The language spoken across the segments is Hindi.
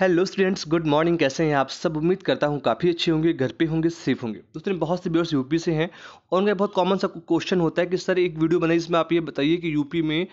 हेलो स्टूडेंट्स गुड मॉर्निंग कैसे हैं आप सब उम्मीद करता हूं काफ़ी अच्छे होंगे घर पे होंगे सेफ होंगे दोस्तों बहुत से व्यवर्स यूपी से हैं और उनका बहुत कॉमन सा क्वेश्चन होता है कि सर एक वीडियो बनाई जिसमें आप ये बताइए कि यूपी में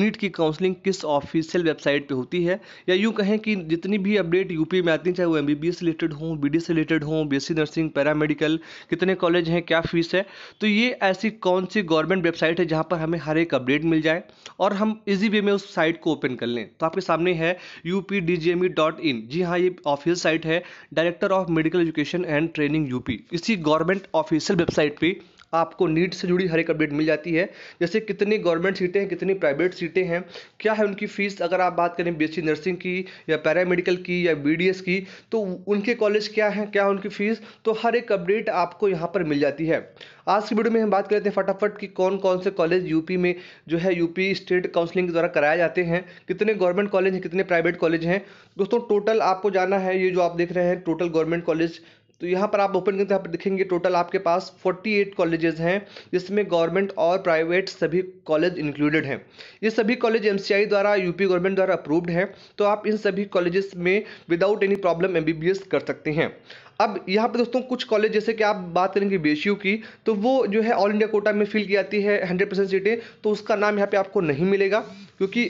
नीट की काउंसलिंग किस ऑफिशियल वेबसाइट पे होती है या यूँ कहें कि जितनी भी अपडेट यूपी में आती है चाहे वो एम से रिलेटेड हों बी से रिलेटेड हों बी नर्सिंग पैरामेडिकल कितने कॉलेज हैं क्या फीस है तो ये ऐसी कौन सी गवर्नमेंट वेबसाइट है जहाँ पर हमें हर एक अपडेट मिल जाए और हम इजी वे में उस साइट को ओपन कर लें तो आपके सामने है यू पी 2019 जी हाँ ये ऑफिशियल साइट है director of medical education and training UP इसी गवर्नमेंट ऑफिशियल वेबसाइट पे आपको नीट से जुड़ी हर एक अपडेट मिल जाती है जैसे कितनी गवर्नमेंट सीटें हैं कितनी प्राइवेट सीटें हैं क्या है उनकी फ़ीस अगर आप बात करें बीएससी नर्सिंग की या पैरामेडिकल की या बीडीएस की तो उनके कॉलेज क्या हैं क्या है उनकी फ़ीस तो हर एक अपडेट आपको यहाँ पर मिल जाती है आज की वीडियो में हम बात करते हैं फटाफट कि कौन कौन से कॉलेज यूपी में जो है यूपी स्टेट काउंसलिंग के द्वारा कराए जाते हैं कितने गवर्नमेंट कॉलेज हैं कितने प्राइवेट कॉलेज हैं दोस्तों टोटल आपको जाना है ये जो आप देख रहे हैं टोटल गवर्नमेंट कॉलेज तो यहाँ पर आप ओपन करते हैं आप देखेंगे टोटल आपके पास 48 कॉलेजेस हैं जिसमें गवर्नमेंट और प्राइवेट सभी कॉलेज इंक्लूडेड हैं ये सभी कॉलेज एम द्वारा यूपी गवर्नमेंट द्वारा अप्रूव्ड हैं तो आप इन सभी कॉलेजेस में विदाउट एनी प्रॉब्लम एम कर सकते हैं अब यहाँ पे दोस्तों कुछ कॉलेज जैसे कि आप बात करेंगे बी की तो वो जो है ऑल इंडिया कोटा में फिल की जाती है हंड्रेड परसेंट सीटें तो उसका नाम यहाँ पे आपको नहीं मिलेगा क्योंकि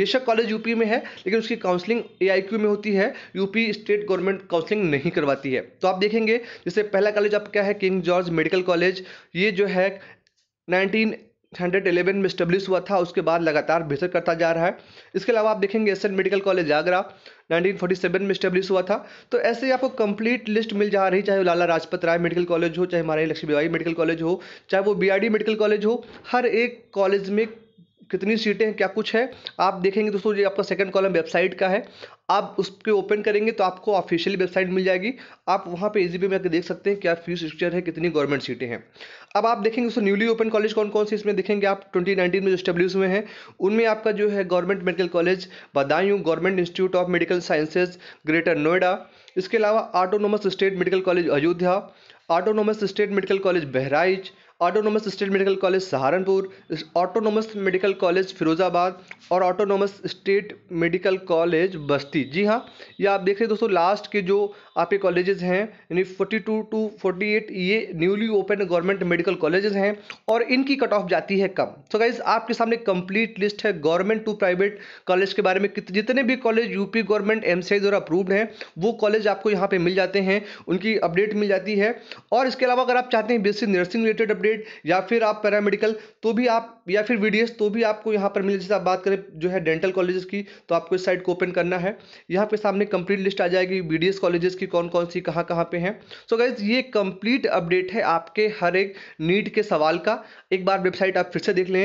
बेशक कॉलेज यूपी में है लेकिन उसकी काउंसलिंग ए में होती है यूपी स्टेट गवर्नमेंट काउंसलिंग नहीं करवाती है तो आप देखेंगे जैसे पहला कॉलेज आपका है किंग जॉर्ज मेडिकल कॉलेज ये जो है नाइनटीन हंड्रेड एलेवन में स्टेब्लिश हुआ था उसके बाद लगातार बेहतर करता जा रहा है इसके अलावा आप देखेंगे एस मेडिकल कॉलेज आगरा 1947 में स्टेब्लिश हुआ था तो ऐसे ही आपको कंप्लीट लिस्ट मिल जा रही चाहे वो लाला राजपत राय मेडिकल कॉलेज हो चाहे हमारे लक्ष्मीबाई मेडिकल कॉलेज हो चाहे वो बीआरडी मेडिकल कॉलेज हो हर एक कॉलेज में कितनी सीटें हैं क्या कुछ है आप देखेंगे दोस्तों ये आपका सेकंड कॉलम वेबसाइट का है आप उसके ओपन करेंगे तो आपको ऑफिशियली वेबसाइट मिल जाएगी आप वहाँ पे इजी में आकर देख सकते हैं क्या फीस स्ट्रक्चर है कितनी गवर्नमेंट सीटें हैं अब आप देखेंगे दोस्तों न्यूली ओपन कॉलेज कौन कौन से इसमें देखेंगे आप 2019 में जो स्टेब्लिश हुए हैं उनमें आपका जो है government medical college Badaun government institute of medical sciences greater Noida इसके अलावा autonomous state medical college Ayodhya autonomous state medical college Bahraich autonomous state medical college Saharanpur autonomous medical college Firozabad और ऑटोनोमस स्टेट मेडिकल कॉलेज बस्ती जी हाँ ये आप देख रहे हैं दोस्तों लास्ट के जो आपके कॉलेजेस हैं यानी forty two to forty eight ये newly open government medical colleges हैं और इनकी कट ऑफ जाती है कम सो गाइज आपके सामने कंप्लीट लिस्ट है गवर्नमेंट टू प्राइवेट कॉलेज के बारे में जितने भी कॉलेज यूपी गवर्नमेंट एम द्वारा अप्रूव्ड हैं वो कॉलेज आपको यहाँ पर मिल जाते हैं उनकी अपडेट मिल जाती है और इसके अलावा अगर आप चाहते हैं B nursing related updated या फिर आप पैरामेडिकल तो भी आप या फिर वीडियस तो भी आपको यहाँ पर मिले जैसे आप बात करें जो है डेंटल कॉलेजेस की तो आपको इस साइट को ओपन करना है यहाँ पे सामने कंप्लीट लिस्ट आ जाएगी बीडीएस कॉलेजेस की कौन कौन सी कहाँ कहाँ पे हैं सो so गाइज ये कंप्लीट अपडेट है आपके हर एक नीट के सवाल का एक बार वेबसाइट आप फिर से देख लें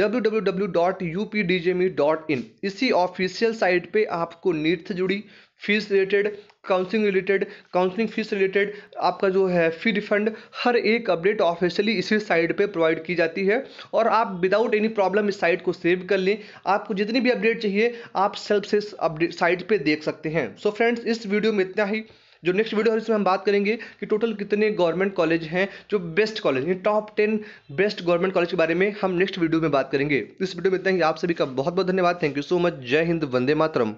डब्ल्यू इसी ऑफिशियल साइट पे आपको नीट से जुड़ी fees related counselling related counselling fees related आपका जो है फी रिफंड हर एक अपडेट ऑफिशियली इसी साइट पे प्रोवाइड की जाती है और आप विदाउट एनी प्रॉब्लम इस साइट को सेव कर लें आपको जितनी भी अपडेट चाहिए आप सेल्फ से अपडेट साइट पे देख सकते हैं सो so फ्रेंड्स इस वीडियो में इतना ही जो नेक्स्ट वीडियो है इसमें हम बात करेंगे कि टोटल कितने गवर्नमेंट कॉलेज हैं जो बेस्ट कॉलेज हैं top ten best government college के बारे में हम नेक्स्ट वीडियो में बात करेंगे इस वीडियो में इतना ही आप सभी का बहुत बहुत धन्यवाद थैंक यू सो मच जय हिंद वंदे मातरम